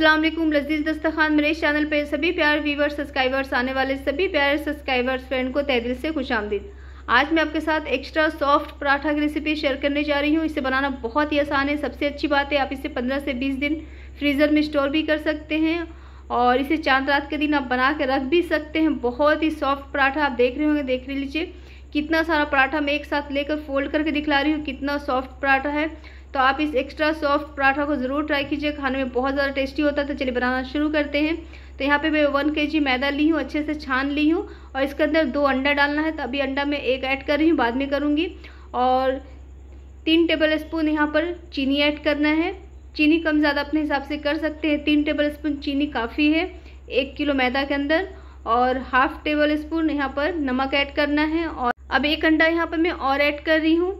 अस्सलाम वालेकुम लजीज दस्तखान मेरे चैनल पे सभी प्यार व्यूवर्स सब्सक्राइबर्स आने वाले सभी प्यार सब्सक्राइबर्स फ्रेंड को तहदिल से खुश आमदीद आज मैं आपके साथ एक्स्ट्रा सॉफ्ट पराठा की रेसिपी शेयर करने जा रही हूँ इसे बनाना बहुत ही आसान है सबसे अच्छी बात है आप इसे पंद्रह से बीस दिन फ्रीज़र में स्टोर भी कर सकते हैं और इसे चांद रात के दिन आप बना के रख भी सकते हैं बहुत ही सॉफ्ट पराठा आप देख रहे होंगे देख लीजिए कितना सारा पराठा मैं एक साथ लेकर फोल्ड करके दिखला रही हूँ कितना सॉफ्ट पराठा है तो आप इस एक्स्ट्रा सॉफ्ट पराठा को ज़रूर ट्राई कीजिए खाने में बहुत ज़्यादा टेस्टी होता है तो चलिए बनाना शुरू करते हैं तो यहाँ पे मैं वन के मैदा ली हूँ अच्छे से छान ली हूँ और इसके अंदर दो अंडा डालना है तो अभी अंडा मैं एक ऐड कर रही हूँ बाद में करूँगी और तीन टेबल स्पून यहाँ पर चीनी ऐड करना है चीनी कम ज़्यादा अपने हिसाब से कर सकते हैं तीन टेबल स्पून चीनी काफ़ी है एक किलो मैदा के अंदर और हाफ टेबल स्पून यहाँ पर नमक ऐड करना है और अब एक अंडा यहाँ पर मैं और ऐड कर रही हूँ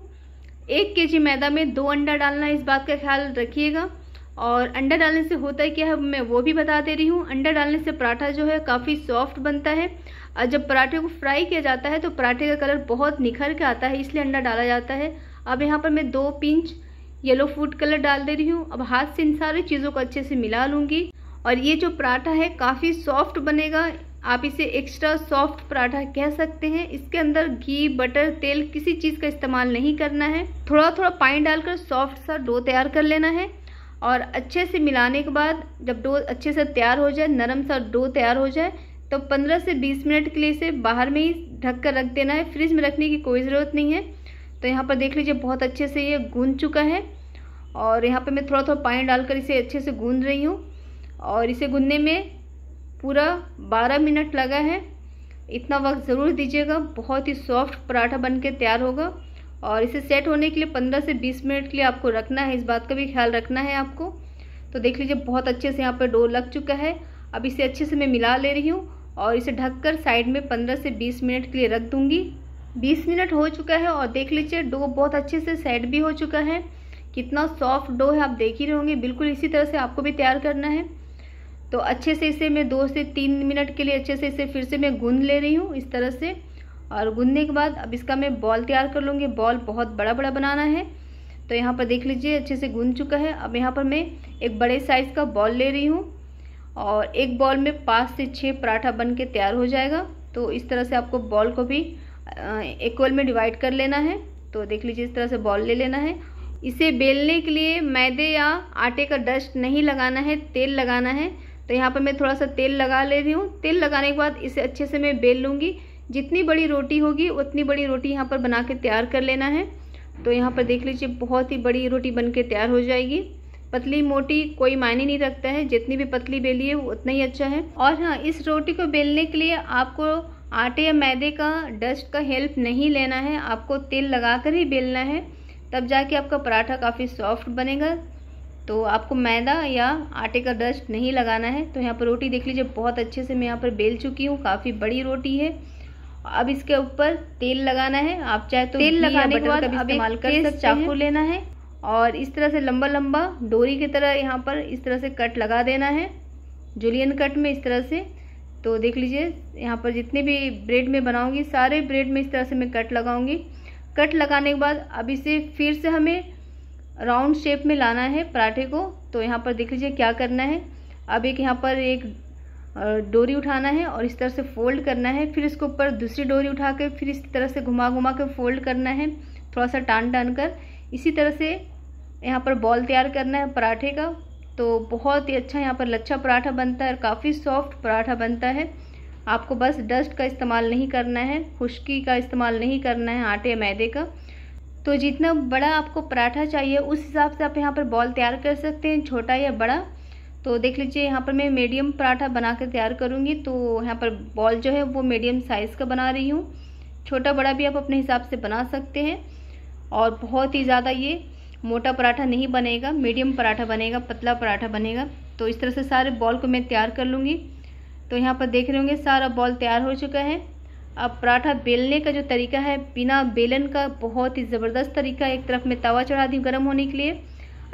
एक के जी मैदा में दो अंडा डालना इस बात का ख्याल रखिएगा और अंडा डालने से होता है क्या है मैं वो भी बता दे रही हूँ अंडा डालने से पराठा जो है काफ़ी सॉफ्ट बनता है और जब पराठे को फ्राई किया जाता है तो पराठे का कलर बहुत निखर के आता है इसलिए अंडा डाला जाता है अब यहाँ पर मैं दो पिंच येलो फूड कलर डाल दे रही हूँ अब हाथ से इन सारी चीज़ों को अच्छे से मिला लूँगी और ये जो पराठा है काफ़ी सॉफ्ट बनेगा आप इसे एक्स्ट्रा सॉफ्ट पराठा कह सकते हैं इसके अंदर घी बटर तेल किसी चीज़ का इस्तेमाल नहीं करना है थोड़ा थोड़ा पानी डालकर सॉफ्ट सा डो तैयार कर लेना है और अच्छे से मिलाने के बाद जब डो अच्छे से तैयार हो जाए नरम सा डो तैयार हो जाए तो 15 से 20 मिनट के लिए इसे बाहर में ही ढक कर रख देना है फ्रिज में रखने की कोई ज़रूरत नहीं है तो यहाँ पर देख लीजिए बहुत अच्छे से ये गूंद चुका है और यहाँ पर मैं थोड़ा थोड़ा पानी डालकर इसे अच्छे से गूँध रही हूँ और इसे गूँधने में पूरा बारह मिनट लगा है इतना वक्त ज़रूर दीजिएगा बहुत ही सॉफ्ट पराठा बन के तैयार होगा और इसे सेट होने के लिए पंद्रह से बीस मिनट के लिए आपको रखना है इस बात का भी ख्याल रखना है आपको तो देख लीजिए बहुत अच्छे से यहाँ पर डो लग चुका है अब इसे अच्छे से मैं मिला ले रही हूँ और इसे ढककर साइड में पंद्रह से बीस मिनट के लिए रख दूँगी बीस मिनट हो चुका है और देख लीजिए डो बहुत अच्छे से सेट भी हो चुका है कितना सॉफ्ट डो है आप देख ही रहे होंगे बिल्कुल इसी तरह से आपको भी तैयार करना है तो अच्छे से इसे मैं दो से तीन मिनट के लिए अच्छे से इसे फिर से मैं गून ले रही हूँ इस तरह से और गूंदने के बाद अब इसका मैं बॉल तैयार कर लूँगी बॉल बहुत बड़ा बड़ा बनाना है तो यहाँ पर देख लीजिए अच्छे से गूंद चुका है अब यहाँ पर मैं एक बड़े साइज़ का बॉल ले रही हूँ और एक बॉल में पाँच से छः पराठा बन के तैयार हो जाएगा तो इस तरह से आपको बॉल को भी इक्वल में डिवाइड कर लेना है तो देख लीजिए इस तरह से बॉल ले लेना है इसे बेलने के लिए मैदे या आटे का डस्ट नहीं लगाना है तेल लगाना है तो यहाँ पर मैं थोड़ा सा तेल लगा ले रही हूँ तेल लगाने के बाद इसे अच्छे से मैं बेल लूँगी जितनी बड़ी रोटी होगी उतनी बड़ी रोटी यहाँ पर बना के तैयार कर लेना है तो यहाँ पर देख लीजिए बहुत ही बड़ी रोटी बन के तैयार हो जाएगी पतली मोटी कोई मायने नहीं रखता है जितनी भी पतली बेलिए है उतना ही अच्छा है और हाँ इस रोटी को बेलने के लिए आपको आटे या मैदे का डस्ट का हेल्प नहीं लेना है आपको तेल लगा कर ही बेलना है तब जाके आपका पराठा काफ़ी सॉफ्ट बनेगा तो आपको मैदा या आटे का डस्ट नहीं लगाना है तो यहाँ पर रोटी देख लीजिए बहुत अच्छे से मैं यहाँ पर बेल चुकी हूँ काफ़ी बड़ी रोटी है अब इसके ऊपर तेल लगाना है आप चाहे तो तेल लगाने के बाद इस्तेमाल कर सकते चाकू लेना है और इस तरह से लंबा लंबा डोरी की तरह यहाँ पर इस तरह से कट लगा देना है जुलियन कट में इस तरह से तो देख लीजिए यहाँ पर जितने भी ब्रेड में बनाऊंगी सारे ब्रेड में इस तरह से मैं कट लगाऊंगी कट लगाने के बाद अब इसे फिर से हमें राउंड शेप में लाना है पराठे को तो यहाँ पर देख लीजिए क्या करना है अब एक यहाँ पर एक डोरी उठाना है और इस तरह से फोल्ड करना है फिर इसके ऊपर दूसरी डोरी उठा कर फिर इस तरह से घुमा घुमा कर फोल्ड करना है थोड़ा सा टान टान कर इसी तरह से यहाँ पर बॉल तैयार करना है पराठे का तो बहुत ही अच्छा यहाँ पर लच्छा पराठा बनता है और काफ़ी सॉफ्ट पराठा बनता है आपको बस डस्ट का इस्तेमाल नहीं करना है खुश्की का इस्तेमाल नहीं करना है आटे मैदे का तो जितना बड़ा आपको पराठा चाहिए उस हिसाब से आप यहाँ पर बॉल तैयार कर सकते हैं छोटा या बड़ा तो देख लीजिए यहाँ पर मैं मीडियम पराठा बना कर तैयार करूँगी तो यहाँ पर बॉल जो है वो मीडियम साइज़ का बना रही हूँ छोटा बड़ा भी आप अपने हिसाब से बना सकते हैं और बहुत ही ज़्यादा ये मोटा पराठा नहीं बनेगा मीडियम पराठा बनेगा पतला पराठा बनेगा तो इस तरह से सारे बॉल को मैं तैयार कर लूँगी तो यहाँ पर देख रहे होंगे सारा बॉल तैयार हो चुका है अब पराठा बेलने का जो तरीका है बिना बेलन का बहुत ही ज़बरदस्त तरीका है एक तरफ मैं तवा चढ़ा दी गर्म होने के लिए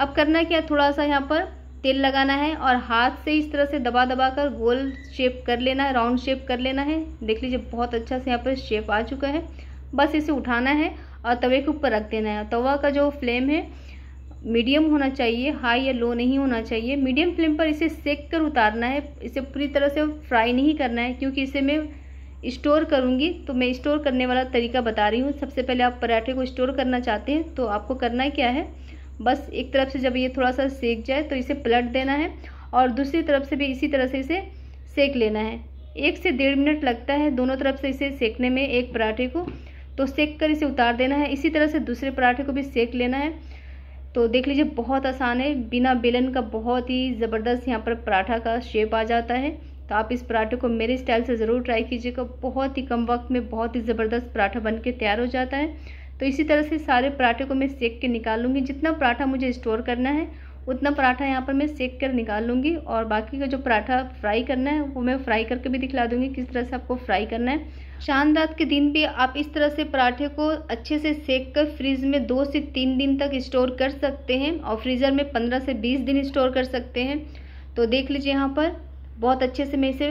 अब करना क्या थोड़ा सा यहाँ पर तेल लगाना है और हाथ से इस तरह से दबा दबा कर गोल शेप कर लेना है राउंड शेप कर लेना है देख लीजिए बहुत अच्छा से यहाँ पर शेप आ चुका है बस इसे उठाना है और तवे के ऊपर रख देना है तवा का जो फ्लेम है मीडियम होना चाहिए हाई या लो नहीं होना चाहिए मीडियम फ्लेम पर इसे सेक कर उतारना है इसे पूरी तरह से फ्राई नहीं करना है क्योंकि इसे में स्टोर करूँगी तो मैं स्टोर करने वाला तरीका बता रही हूँ सबसे पहले आप पराठे को स्टोर करना चाहते हैं तो आपको करना क्या है बस एक तरफ से जब ये थोड़ा सा सेक जाए तो इसे पलट देना है और दूसरी तरफ से भी इसी तरह से इसे सेक लेना है एक से डेढ़ मिनट लगता है दोनों तरफ से इसे सेकने में एक पराठे को तो सेक कर इसे उतार देना है इसी तरह से दूसरे पराठे को भी सेक लेना है तो देख लीजिए बहुत आसान है बिना बेलन का बहुत ही ज़बरदस्त यहाँ पर पराठा का शेप आ जाता है तो आप इस पराठे को मेरे स्टाइल से ज़रूर ट्राई कीजिएगा बहुत ही कम वक्त में बहुत ही ज़बरदस्त पराठा बन के तैयार हो जाता है तो इसी तरह से सारे पराठे को मैं सेक के निकालूंगी जितना पराठा मुझे स्टोर करना है उतना पराठा यहाँ पर मैं सेक कर निकाल लूँगी और बाकी का जो पराठा फ्राई करना है वो मैं फ्राई करके भी दिखला दूँगी किस तरह से आपको फ्राई करना है शान रात के दिन भी आप इस तरह से पराठे को अच्छे से सेक कर फ्रीज में दो से तीन दिन तक स्टोर कर सकते हैं और फ्रीज़र में पंद्रह से बीस दिन स्टोर कर सकते हैं तो देख लीजिए यहाँ पर बहुत अच्छे से मैं इसे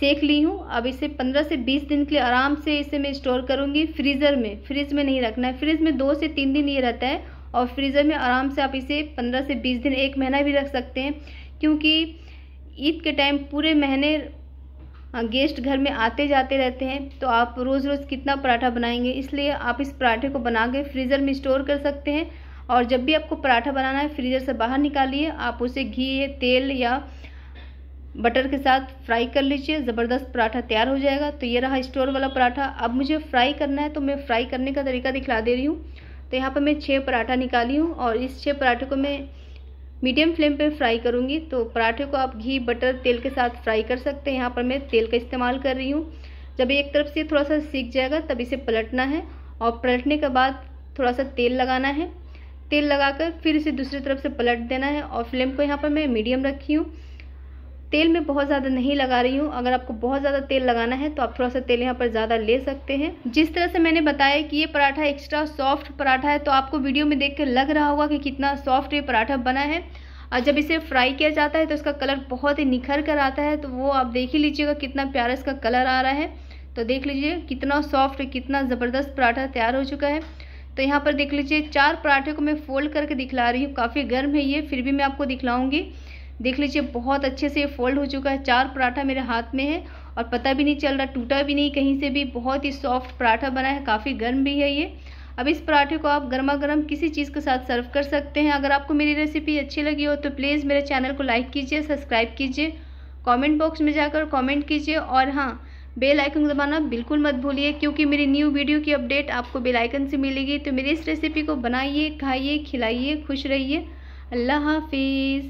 सेक ली हूँ अब इसे 15 से 20 दिन के लिए आराम से इसे मैं स्टोर करूँगी फ्रीज़र में फ्रिज में नहीं रखना है फ्रिज में दो से तीन दिन ये रहता है और फ्रीज़र में आराम से आप इसे 15 से 20 दिन एक महीना भी रख सकते हैं क्योंकि ईद के टाइम पूरे महीने गेस्ट घर में आते जाते रहते हैं तो आप रोज़ रोज़ कितना पराठा बनाएंगे इसलिए आप इस पराठे को बना के फ्रीज़र में स्टोर कर सकते हैं और जब भी आपको पराठा बनाना है फ्रीज़र से बाहर निकालिए आप उसे घी तेल या बटर के साथ फ्राई कर लीजिए ज़बरदस्त पराठा तैयार हो जाएगा तो ये रहा स्टोर वाला पराठा अब मुझे फ्राई करना है तो मैं फ्राई करने का तरीका दिखला दे रही हूँ तो यहाँ पर मैं छः पराठा निकाली हूँ और इस छः पराठे को मैं मीडियम फ्लेम पे फ्राई करूँगी तो पराठे को आप घी बटर तेल के साथ फ्राई कर सकते हैं यहाँ पर मैं तेल का इस्तेमाल कर रही हूँ जब एक तरफ से थोड़ा सा सीख जाएगा तब इसे पलटना है और पलटने के बाद थोड़ा सा तेल लगाना है तेल लगाकर फिर इसे दूसरी तरफ से पलट देना है और फ्लेम को यहाँ पर मैं मीडियम रखी हूँ तेल में बहुत ज़्यादा नहीं लगा रही हूँ अगर आपको बहुत ज़्यादा तेल लगाना है तो आप थोड़ा सा तेल यहाँ पर ज़्यादा ले सकते हैं जिस तरह से मैंने बताया कि ये पराठा एक्स्ट्रा सॉफ्ट पराठा है तो आपको वीडियो में देख कर लग रहा होगा कि कितना सॉफ्ट ये पराठा बना है और जब इसे फ्राई किया जाता है तो इसका कलर बहुत ही निखर कर आता है तो वो आप देख ही लीजिएगा कितना प्यारा इसका कलर आ रहा है तो देख लीजिए कितना सॉफ्ट कितना ज़बरदस्त पराठा तैयार हो चुका है तो यहाँ पर देख लीजिए चार पराठे को मैं फोल्ड करके दिखला रही हूँ काफ़ी गर्म है ये फिर भी मैं आपको दिखलाऊँगी देख लीजिए बहुत अच्छे से फोल्ड हो चुका है चार पराठा मेरे हाथ में है और पता भी नहीं चल रहा टूटा भी नहीं कहीं से भी बहुत ही सॉफ्ट पराठा बना है काफ़ी गर्म भी है ये अब इस पराठे को आप गर्मा गर्म किसी चीज़ के साथ सर्व कर सकते हैं अगर आपको मेरी रेसिपी अच्छी लगी हो तो प्लीज़ मेरे चैनल को लाइक कीजिए सब्सक्राइब कीजिए कमेंट बॉक्स में जाकर कमेंट कीजिए और हाँ बेल आइकन दबाना बिल्कुल मत भूलिए क्योंकि मेरी न्यू वीडियो की अपडेट आपको बेल आइकन से मिलेगी तो मेरी इस रेसिपी को बनाइए खाइए खिलाइए खुश रहिए अल्लाह हाफिज़